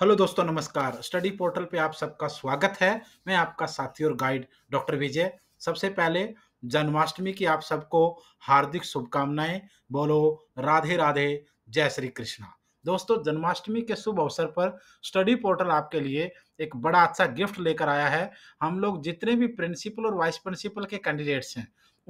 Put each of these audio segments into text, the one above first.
hello दोस्तों नमस्कार study portal पे आप सबका स्वागत है मैं आपका साथी और गाइड डॉक्टर विजय सबसे पहले जन्माष्टमी की आप सबको हार्दिक शुभकामनाएं बोलो राधे राधे जय श्री कृष्णा दोस्तों जन्माष्टमी के शुभ अवसर पर स्टडी पोर्टल आपके लिए एक बड़ा अच्छा गिफ्ट लेकर आया है हम लोग जितने भी प्रिंसिपल और वाइस प्रिंसिपल के कैंडिडेट्स हैं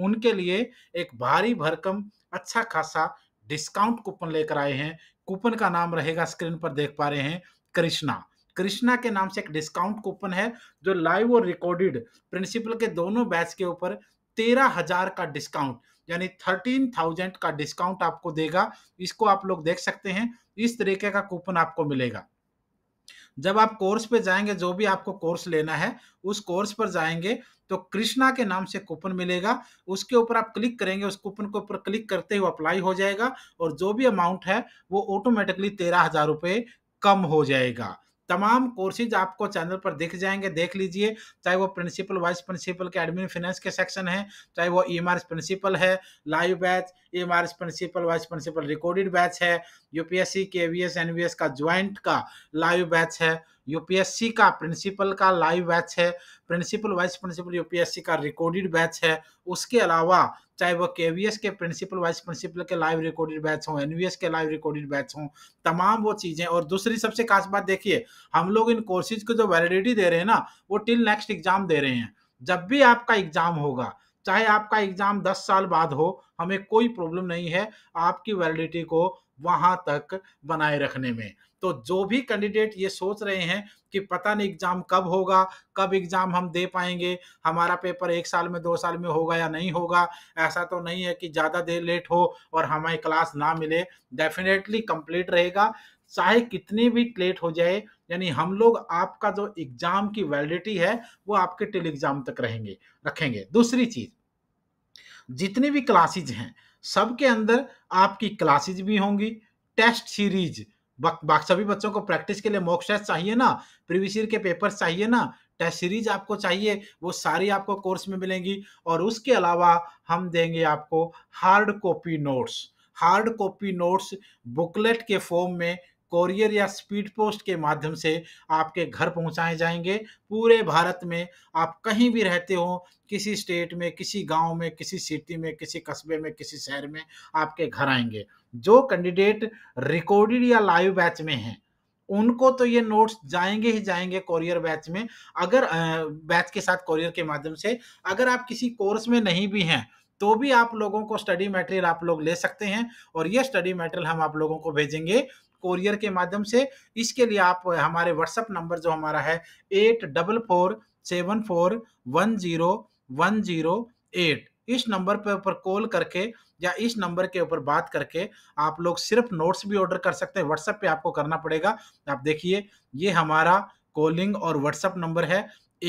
उनके लिए एक भारी भरकम अच्छा खासा डिस्काउंट कूपन लेकर आए हैं कूपन का नाम रहेगा स्क्रीन पर देख पा रहे हैं कृष्णा कृष्णा के नाम से एक डिस्काउंट कूपन है जो लाइव और रिकॉर्डेड प्रिंसिपल के दोनों बैच के ऊपर तेरह हजार का डिस्काउंट यानी थर्टीन थाउजेंड का डिस्काउंट आपको देगा इसको आप लोग देख सकते हैं इस तरीके का कूपन आपको मिलेगा जब आप कोर्स पे जाएंगे जो भी आपको कोर्स लेना है उस कोर्स पर जाएंगे तो कृष्णा के नाम से कूपन मिलेगा उसके ऊपर आप क्लिक करेंगे उस कूपन के ऊपर क्लिक करते हुए अप्लाई हो जाएगा और जो भी अमाउंट है वो ऑटोमेटिकली तेरह हजार रुपये कम हो जाएगा तमाम कोर्सेज आपको चैनल पर दिख जाएंगे देख लीजिए चाहे वो प्रिंसिपल वाइस प्रिंसिपल के एडमिन फाइनेंस के सेक्शन है चाहे वो ई e प्रिंसिपल है live batch E principal vice principal recorded batch है यूपीएससी के वी एस का ज्वाइंट का लाइव बैच है यूपीएससी का प्रिंसिपल का लाइव बैच है प्रिंसिपल वाइस प्रिंसिपल यूपीएससी का रिकॉर्डेड बैच है उसके अलावा चाहे वो के के प्रिंसिपल वाइस प्रिंसिपल के लाइव रिकॉर्डेड बैच हों एन के लाइव रिकॉर्डेड बैच हों तमाम वो चीज़ें और दूसरी सबसे खास बात देखिए हम लोग इन कोर्सेज को जो वैलिडिटी दे रहे हैं ना वो टिल नेक्स्ट एग्जाम दे रहे हैं जब भी आपका एग्जाम होगा चाहे आपका एग्जाम 10 साल बाद हो हमें कोई प्रॉब्लम नहीं है आपकी वैलिडिटी को वहां तक बनाए रखने में तो जो भी कैंडिडेट ये सोच रहे हैं कि पता नहीं एग्जाम कब होगा कब एग्जाम हम दे पाएंगे हमारा पेपर एक साल में दो साल में होगा या नहीं होगा ऐसा तो नहीं है कि ज़्यादा देर लेट हो और हमारी क्लास ना मिले डेफिनेटली कंप्लीट रहेगा चाहे कितनी भी लेट हो जाए यानी हम लोग आपका जो एग्जाम की वैलिडिटी है वो आपके टेली एग्जाम तक रहेंगे रखेंगे दूसरी चीज जितनी भी क्लासेज हैं सबके अंदर आपकी क्लासेज भी होंगी टेस्ट सीरीज सभी बच्चों को प्रैक्टिस के लिए मॉक टेस्ट चाहिए ना प्रीवियस ईयर के पेपर चाहिए ना टेस्ट सीरीज आपको चाहिए वो सारी आपको कोर्स में मिलेंगी और उसके अलावा हम देंगे आपको hard copy notes hard copy notes booklet के फॉर्म में कॉरियर या स्पीड पोस्ट के माध्यम से आपके घर पहुंचाए जाएंगे पूरे भारत में आप कहीं भी रहते हो किसी स्टेट में किसी गांव में किसी सिटी में किसी कस्बे में किसी शहर में आपके घर आएंगे जो कैंडिडेट रिकॉर्डेड या लाइव बैच में हैं उनको तो ये नोट्स जाएंगे ही जाएंगे कॉरियर बैच में अगर बैच के साथ कॉरियर के माध्यम से अगर आप किसी कोर्स में नहीं भी हैं तो भी आप लोगों को स्टडी मटेरियल आप लोग ले सकते हैं और ये स्टडी मटेरियल हम आप लोगों को भेजेंगे कोरियर के माध्यम से इसके लिए आप हमारे व्हाट्सएप नंबर जो हमारा है eight double four seven four one zero one zero eight इस नंबर पर ऊपर कॉल करके या इस नंबर के ऊपर बात करके आप लोग सिर्फ नोट्स भी ऑर्डर कर सकते हैं व्हाट्सएप पे आपको करना पड़ेगा आप देखिए ये हमारा कॉलिंग और व्हाट्सएप नंबर है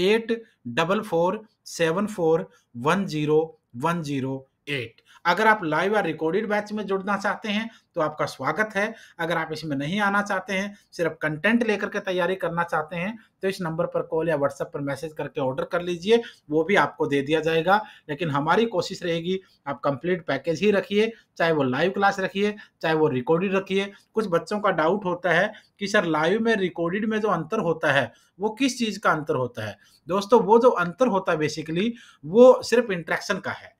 eight double four seven four one zero one zero eight अगर आप लाइव या रिकॉर्डेड बैच में जुड़ना चाहते हैं तो आपका स्वागत है अगर आप इसमें नहीं आना चाहते हैं सिर्फ कंटेंट लेकर के तैयारी करना चाहते हैं तो इस नंबर पर कॉल या व्हाट्सएप पर मैसेज करके ऑर्डर कर लीजिए वो भी आपको दे दिया जाएगा लेकिन हमारी कोशिश रहेगी आप कंप्लीट पैकेज ही रखिए चाहे वो लाइव क्लास रखिए चाहे वो रिकॉर्डेड रखिए कुछ बच्चों का डाउट होता है कि सर लाइव में रिकॉर्डेड में जो अंतर होता है वो किस चीज़ का अंतर होता है दोस्तों वो जो अंतर होता है बेसिकली वो सिर्फ इंट्रैक्शन का है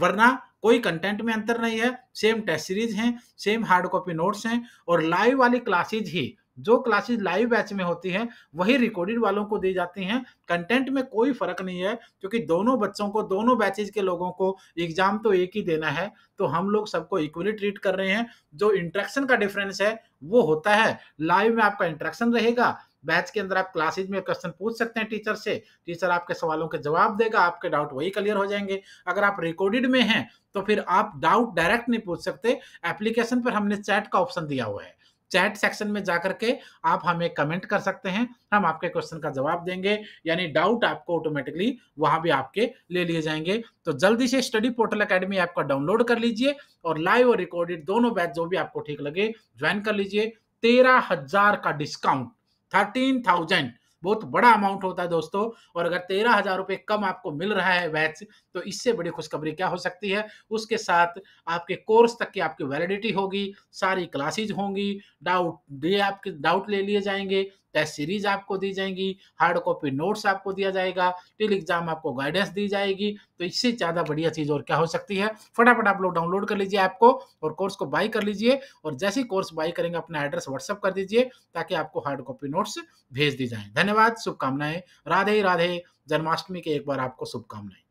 वरना कोई कंटेंट में अंतर नहीं है सेम टेस्ट सीरीज हैं सेम हार्ड कॉपी नोट्स हैं और लाइव वाली क्लासेज ही जो क्लासेज लाइव बैच में होती हैं वही रिकॉर्डेड वालों को दी जाती हैं कंटेंट में कोई फर्क नहीं है क्योंकि दोनों बच्चों को दोनों बैचेज के लोगों को एग्जाम तो एक ही देना है तो हम लोग सबको इक्वली ट्रीट कर रहे हैं जो इंट्रैक्शन का डिफरेंस है वो होता है लाइव में आपका इंट्रैक्शन रहेगा बैच के अंदर आप क्लासेज में क्वेश्चन पूछ सकते हैं टीचर से टीचर आपके सवालों के जवाब देगा आपके डाउट वही क्लियर हो जाएंगे अगर आप रिकॉर्डेड में हैं तो फिर आप डाउट डायरेक्ट नहीं पूछ सकते एप्लीकेशन पर हमने चैट का ऑप्शन दिया हुआ है चैट सेक्शन में जाकर के आप हमें कमेंट कर सकते हैं हम आपके क्वेश्चन का जवाब देंगे यानी डाउट आपको ऑटोमेटिकली वहां भी आपके ले लिए जाएंगे तो जल्दी से स्टडी पोर्टल अकेडमी ऐप का डाउनलोड कर लीजिए और लाइव और रिकॉर्डेड दोनों बैच जो भी आपको ठीक लगे ज्वाइन कर लीजिए तेरह हजार का डिस्काउंट थर्टीन थाउजेंड बहुत बड़ा अमाउंट होता है दोस्तों और अगर तेरह हजार रुपए कम आपको मिल रहा है वैच तो इससे बड़ी खुशखबरी क्या हो सकती है उसके साथ आपके कोर्स तक की आपकी वैलिडिटी होगी सारी क्लासेज होंगी डाउट डे आपके डाउट ले लिए जाएंगे टेस्ट सीरीज आपको दी जाएंगी हार्ड कॉपी नोट्स आपको दिया जाएगा टिल एग्जाम आपको गाइडेंस दी जाएगी तो इससे ज़्यादा बढ़िया चीज़ और क्या हो सकती है फटाफट आप लोग डाउनलोड कर लीजिए आपको और कोर्स को बाई कर लीजिए और जैसे ही कोर्स बाई करेंगे अपना एड्रेस व्हाट्सअप कर दीजिए ताकि आपको हार्ड कॉपी नोट्स भेज दी जाए धन्यवाद शुभकामनाएं राधे राधे जन्माष्टमी के एक बार आपको शुभकामनाएं